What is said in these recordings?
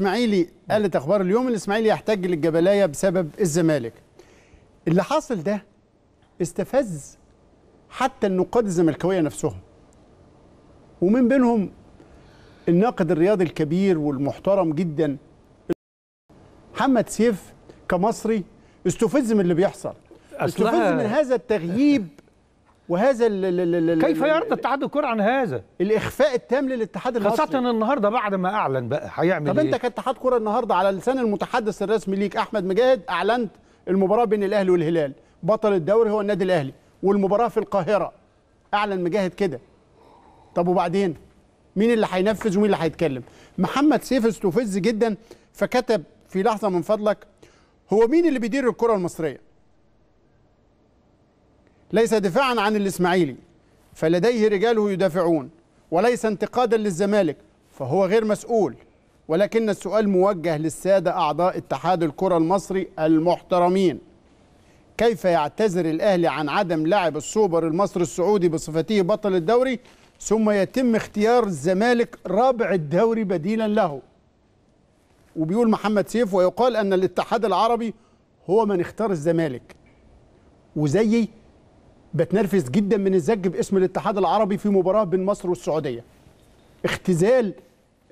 الاسماعيلي قالت اخبار اليوم الاسماعيلي يحتاج للجبلايه بسبب الزمالك اللي حاصل ده استفز حتى النقاد الزملكاويه نفسهم ومن بينهم الناقد الرياضي الكبير والمحترم جدا محمد سيف كمصري استفز من اللي بيحصل استفز من هذا التغييب وهذا الـ كيف يرضى اتحاد الكره عن هذا؟ الاخفاء التام للاتحاد المصري خاصه النهارده بعد ما اعلن بقى هيعمل طب إيه؟ انت كاتحاد كره النهارده على لسان المتحدث الرسمي ليك احمد مجاهد اعلنت المباراه بين الاهلي والهلال بطل الدوري هو النادي الاهلي والمباراه في القاهره اعلن مجاهد كده طب وبعدين مين اللي هينفذ ومين اللي هيتكلم محمد سيف استفز جدا فكتب في لحظه من فضلك هو مين اللي بيدير الكره المصريه ليس دفاعا عن الإسماعيلي فلديه رجاله يدافعون وليس انتقادا للزمالك فهو غير مسؤول ولكن السؤال موجه للسادة أعضاء اتحاد الكرة المصري المحترمين كيف يعتذر الأهلي عن عدم لعب السوبر المصري السعودي بصفته بطل الدوري ثم يتم اختيار الزمالك رابع الدوري بديلا له وبيقول محمد سيف ويقال أن الاتحاد العربي هو من اختار الزمالك وزيي بتنرفز جدا من الزج باسم الاتحاد العربي في مباراه بين مصر والسعوديه اختزال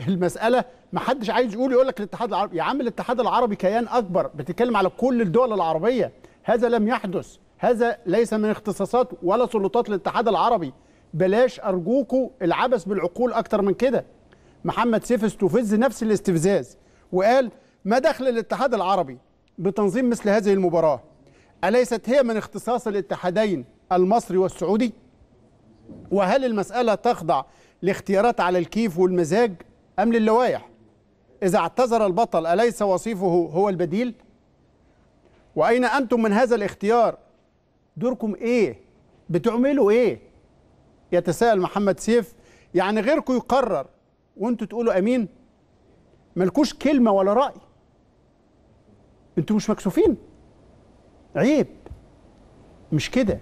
المساله ما حدش عايز يقول يقول لك الاتحاد العربي يا عم الاتحاد العربي كيان اكبر بتتكلم على كل الدول العربيه هذا لم يحدث هذا ليس من اختصاصات ولا سلطات الاتحاد العربي بلاش ارجوكوا العبث بالعقول اكتر من كده محمد سيف استفز نفس الاستفزاز وقال ما دخل الاتحاد العربي بتنظيم مثل هذه المباراه اليست هي من اختصاص الاتحادين المصري والسعودي وهل المسألة تخضع لاختيارات على الكيف والمزاج أم للوائح إذا اعتذر البطل أليس وصيفه هو البديل وأين أنتم من هذا الاختيار دوركم إيه بتعملوا إيه يتساءل محمد سيف يعني غيركم يقرر وانتوا تقولوا أمين ملكوش كلمة ولا رأي انتوا مش مكسوفين عيب مش كده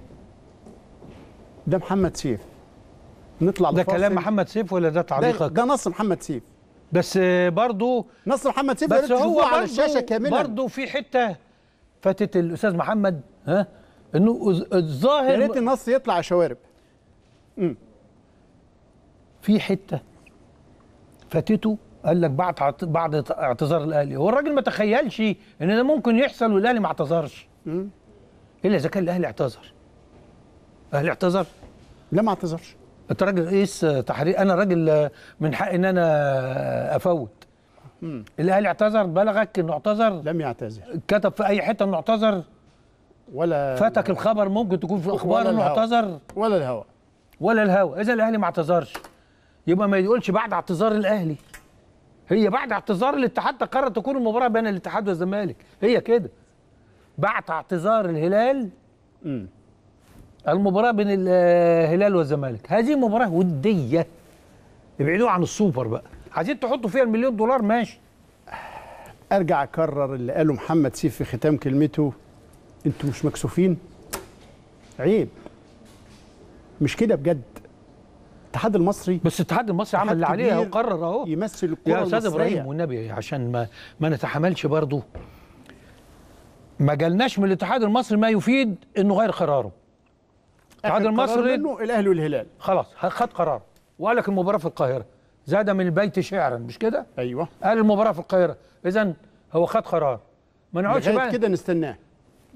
ده محمد سيف نطلع ده كلام محمد سيف ولا ده تعليقك؟ ده, ده نص محمد سيف بس برضه نص محمد سيف بس هو على الشاشه كامله برضه في حته فاتت الاستاذ محمد ها انه الظاهر يا ريت النص يطلع شوارب امم في حته فاتته قال لك بعد بعد اعتذار الاهلي هو الراجل ما تخيلش ان ده ممكن يحصل والاهلي ما اعتذرش الا اذا كان الاهلي اعتذر الاهلي اعتذر؟ لا ما اعتذرش انت راجل رئيس تحرير انا راجل من حق ان انا افوت الاهلي اعتذر بلغك انه اعتذر لم يعتذر كتب في اي حته انه اعتذر ولا فاتك الخبر ممكن تكون في الاخبار انه اعتذر ولا الهوا ولا الهوا اذا الاهلي ما اعتذرش يبقى ما يقولش بعد اعتذار الاهلي هي بعد اعتذار الاتحاد تقرر تكون المباراه بين الاتحاد والزمالك هي كده بعد اعتذار الهلال امم المباراه بين الهلال آه، والزمالك هذه مباراه وديه ابعدوه عن السوبر بقى عايزين تحطوا فيها المليون دولار ماشي ارجع اكرر اللي قاله محمد سيف في ختام كلمته انتوا مش مكسوفين عيب مش كده بجد الاتحاد المصري بس الاتحاد المصري عمل اللي عليه وقرر اهو يمثل الكره يا استاذ ابراهيم والنبي عشان ما ما نتحملش برضه ما جالناش من الاتحاد المصري ما يفيد انه غير قراره الاتحاد المصري منه الاهلي والهلال خلاص خد قرار وقال لك المباراه في القاهره زاد من البيت شعرا مش كده ايوه قال المباراه في القاهره اذا هو خد قرار ما نقعدش بقى كده نستناه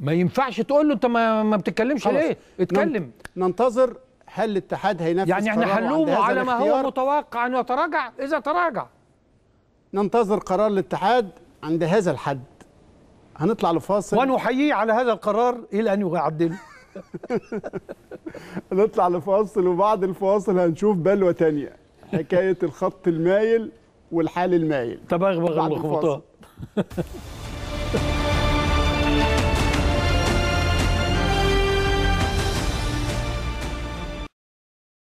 ما ينفعش تقول له انت ما, ما بتتكلمش ليه اتكلم ننتظر هل الاتحاد هينفذ يعني احنا هنلومه على ما هو متوقع انه يتراجع اذا تراجع ننتظر قرار الاتحاد عند هذا الحد هنطلع لفاصل ونحييه على هذا القرار الى ان يعدله نطلع لفاصل وبعد الفاصل هنشوف بلوه تانية حكايه الخط المايل والحال المايل تبغبغ اللخبطات